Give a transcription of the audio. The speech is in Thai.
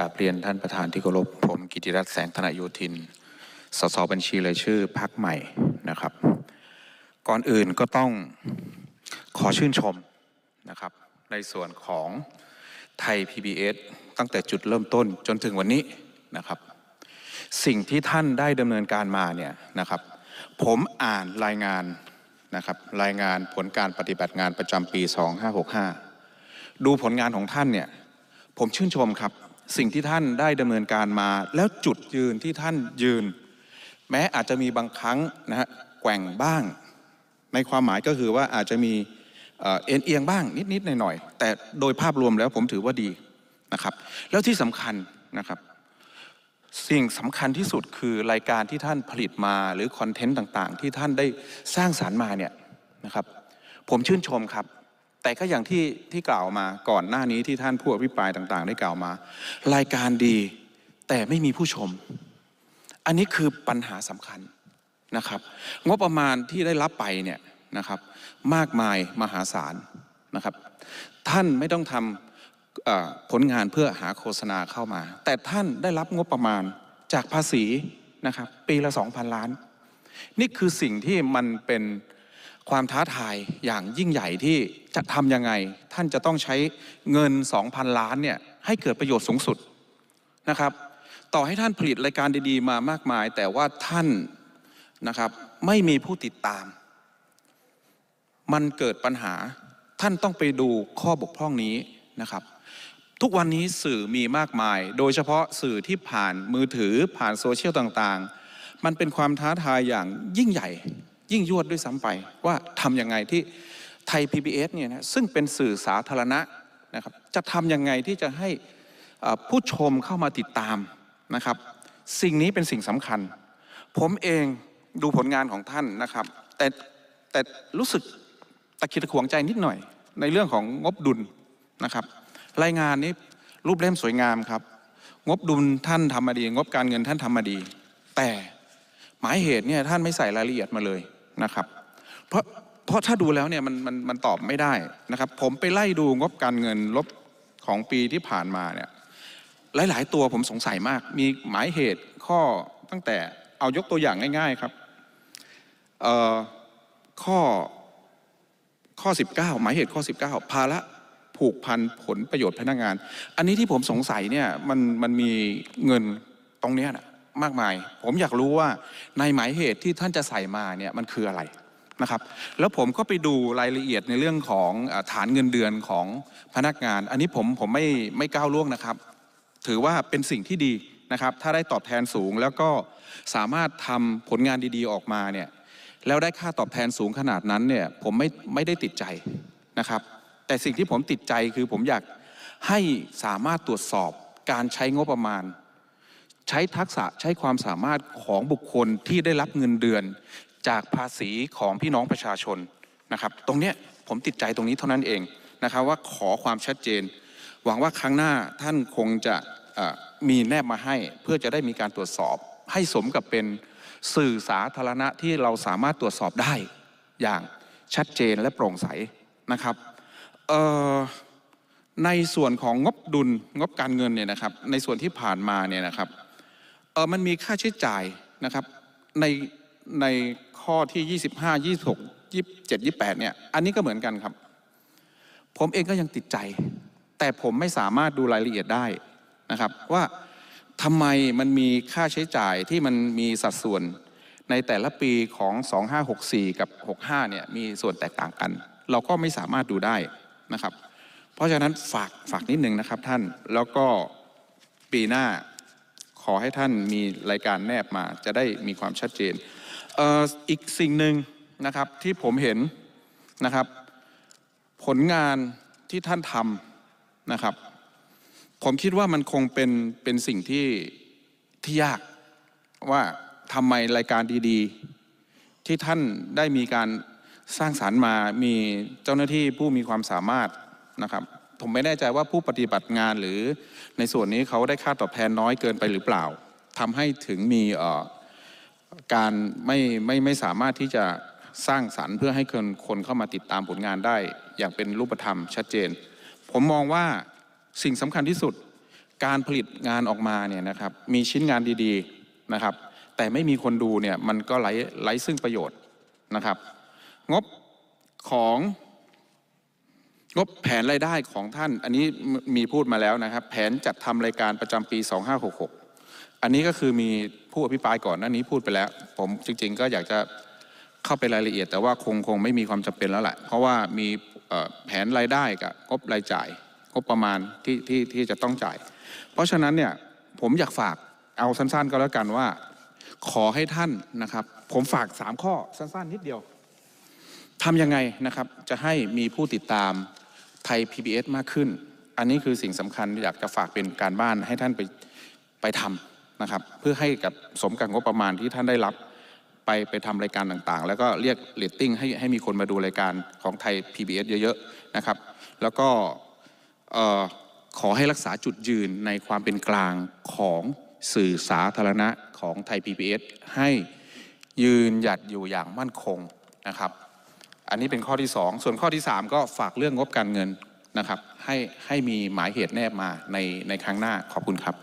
กาเปลี่ยนท่านประธานที่เคารพผมกิติรัตน์แสงธนโยธิน สส บัญชีรายชื่อพักใหม่นะครับ ก่อนอื่นก็ต้องขอชื่นชมนะครับ ในส่วนของไทย PBS ตั้งแต่จุดเริ่มต้นจนถึงวันนี้นะครับ สิ่งที่ท่านได้ดำเนินการมาเนี่ยนะครับ ผมอ่านรายงานนะครับ รายงานผลการปฏิบัติงานประจำปี 2565 ดูผลงานของท่านเนี่ยผมชื่นชมครับสิ่งที่ท่านได้ดำเนินการมา แล้วจุดยืนที่ท่านยืน แม้อาจจะมีบางครั้งนะฮะแกว่งบ้าง ในความหมายก็คือว่าอาจจะมีเอ็นเอียงบ้างนิดๆหน่อยๆแต่โดยภาพรวมแล้วผมถือว่าดีนะครับ แล้วที่สำคัญนะครับ สิ่งสำคัญที่สุดคือรายการที่ท่านผลิตมา หรือคอนเทนต์ต่าง ๆ ที่ท่านได้สร้างสารรค์มาเนี่ยนะครับ ผมชื่นชมครับแต่ก็อย่างที่ที่กล่าวมาก่อนหน้านี้ที่ท่านผู้อภิปรายต่าง ๆ ได้กล่าวมา รายการดีแต่ไม่มีผู้ชม อันนี้คือปัญหาสำคัญนะครับงบประมาณที่ได้รับไปเนี่ยนะครับ มากมายมหาศาลนะครับ ท่านไม่ต้องทำผลงานเพื่อหาโฆษณาเข้ามา แต่ท่านได้รับงบประมาณจากภาษีนะครับ ปีละ2,000 ล้าน นี่คือสิ่งที่มันเป็นความท้าทายอย่างยิ่งใหญ่ที่จะทำยังไง ท่านจะต้องใช้เงิน 2,000 ล้านเนี่ยให้เกิดประโยชน์สูงสุดนะครับ ต่อให้ท่านผลิตรายการดีๆมามากมาย แต่ว่าท่านนะครับไม่มีผู้ติดตาม มันเกิดปัญหาท่านต้องไปดูข้อบกพร่องนี้นะครับ ทุกวันนี้สื่อมีมากมาย โดยเฉพาะสื่อที่ผ่านมือถือผ่านโซเชียลต่างๆ มันเป็นความท้าทายอย่างยิ่งใหญ่ยิ่งยวดด้วยซ้ำไปว่าทำยังไงที่ไทย PBS เนี่ยนะ ซึ่งเป็นสื่อสาธารณะนะครับ จะทำยังไงที่จะให้ผู้ชมเข้ามาติดตาม นะครับ สิ่งนี้เป็นสิ่งสำคัญ ผมเองดูผลงานของท่านนะครับ แต่ แต่รู้สึกตะคิดตะขวงใจนิดหน่อย ในเรื่องของงบดุลนะครับรายงานนี้รูปเล่มสวยงามครับ งบดุลท่านทำมาดีงบการเงินท่านทำมาดี แต่หมายเหตุเนี่ยท่านไม่ใส่รายละเอียดมาเลยนะครับเพราะเพราะถ้าดูแล้วเนี่ยมันมันมันตอบไม่ได้นะครับผมไปไล่ดูงบการเงินลบของปีที่ผ่านมาเนี่ยหลายหลายตัวผมสงสัยมาก มีหมายเหตุข้อตั้งแต่เอายกตัวอย่างง่ายๆครับข้อข้อ19 หมายเหตุข้อ 19 ภาระผูกพันผลประโยชน์พนักงาน อันนี้ที่ผมสงสัยเนี่ยมันมันมีเงินตรงเนี้ยนะมากมาย ผมอยากรู้ว่าในหมายเหตุที่ท่านจะใส่มาเนี่ยมันคืออะไรนะครับ แล้วผมก็ไปดูรายละเอียดในเรื่องของฐานเงินเดือนของพนักงาน อันนี้ผมผมไม่ไม่ก้าวล่วงนะครับ ถือว่าเป็นสิ่งที่ดีนะครับ ถ้าได้ตอบแทนสูง แล้วก็สามารถทำผลงานดีๆออกมาเนี่ย แล้วได้ค่าตอบแทนสูงขนาดนั้นเนี่ยผมไม่ไม่ได้ติดใจนะครับ แต่สิ่งที่ผมติดใจคือผมอยากให้สามารถตรวจสอบการใช้งบประมาณใช้ทักษะใช้ความสามารถของบุคคลที่ได้รับเงินเดือน จากภาษีของพี่น้องประชาชนนะครับ ตรงเนี้ยผมติดใจตรงนี้เท่านั้นเองนะครับว่าขอความชัดเจน หวังว่าครั้งหน้าท่านคงจะมีแนบมาให้เพื่อจะได้มีการตรวจสอบ ให้สมกับเป็นสื่อสาธารณะที่เราสามารถตรวจสอบได้อย่างชัดเจนและโปร่งใสนะครับในส่วนของงบดุลงบการเงินเนี่ยนะครับ ในส่วนที่ผ่านมาเนี่ยนะครับเออมันมีค่าใช้จ่ายนะครับ ในในข้อที่ 25 26 27 28เนี่ยอันนี้ก็เหมือนกันครับ ผมเองก็ยังติดใจ แต่ผมไม่สามารถดูรายละเอียดได้นะครับ ว่าทำไมมันมีค่าใช้จ่ายที่มันมีสัดส่วนในแต่ละปีของ 2564 กับ 65เนี่ยมีส่วนแตกต่างกัน เราก็ไม่สามารถดูได้นะครับ เพราะฉะนั้นฝากฝากนิดนึงนะครับท่านแล้วก็ปีหน้าขอให้ท่านมีรายการแนบมา จะได้มีความชัดเจนอออีกสิ่งหนึ่งนะครับที่ผมเห็นนะครับ ผลงานที่ท่านทำนะครับ ผมคิดว่ามันคงเป็นเป็นสิ่งที่ที่ยากว่าทำไมรายการดีๆ ที่ท่านได้มีการสร้างสารรค์มามีเจ้าหน้าที่ผู้มีความสามารถนะครับผมไม่แน่ใจว่าผู้ปฏิบัติงานหรือในส่วนนี้เขาได้ค่าตอบแทนน้อยเกินไปหรือเปล่า ทำให้ถึงมีการไม่ไม่ไม่สามารถที่จะสร้างสรรค์ เพื่อให้คนคนเข้ามาติดตามผลงานได้ อย่างเป็นรูปธรรมชัดเจน ผมมองว่าสิ่งสำคัญที่สุด การผลิตงานออกมาเนี่ยนะครับมีชิ้นงานดีๆนะครับ แต่ไม่มีคนดูเนี่ยมันก็ไร้ไร้ซึ่งประโยชน์นะครับ งบของงบแผนรายได้ของท่าน อันนี้มีพูดมาแล้วนะครับ แผนจัดทำรายการประจำปี 2566 อันนี้ก็คือมีผู้อภิปรายก่อนหน้านี้พูดไปแล้ว ผมจริงๆ ก็อยากจะเข้าไปรายละเอียด แต่ว่าคงคงไม่มีความจำเป็นแล้วแหละ เพราะว่ามีแผนรายได้กับงบรายจ่ายงบประมาณที่ที่ที่จะต้องจ่าย เพราะฉะนั้นเนี่ย ผมอยากฝากเอาสั้นๆ ก็แล้วกันว่า ขอให้ท่านนะครับ ผมฝาก3ข้อสั้นๆนิดเดียวทำยังไงนะครับจะให้มีผู้ติดตามไทย PBS มากขึ้น อันนี้คือสิ่งสำคัญอยากจะฝากเป็นการบ้านให้ท่านไปไปทำนะครับ เพื่อให้กับสมกับงบประมาณที่ท่านได้รับไปไปทำรายการต่างๆ แล้วก็เรียกเลตติ้งให้ให้มีคนมาดูรายการของไทย PBS เยอะๆนะครับ แล้วก็ขอให้รักษาจุดยืนในความเป็นกลางของสื่อสาธารณะของไทย PBS ให้ยืนหยัดอยู่อย่างมั่นคงนะครับอันนี้เป็นข้อที่ 2 ส่วนข้อที่ 3 ก็ฝากเรื่องงบการเงินนะครับให้ให้มีหมายเหตุแนบมาในในครั้งหน้าขอบคุณครับ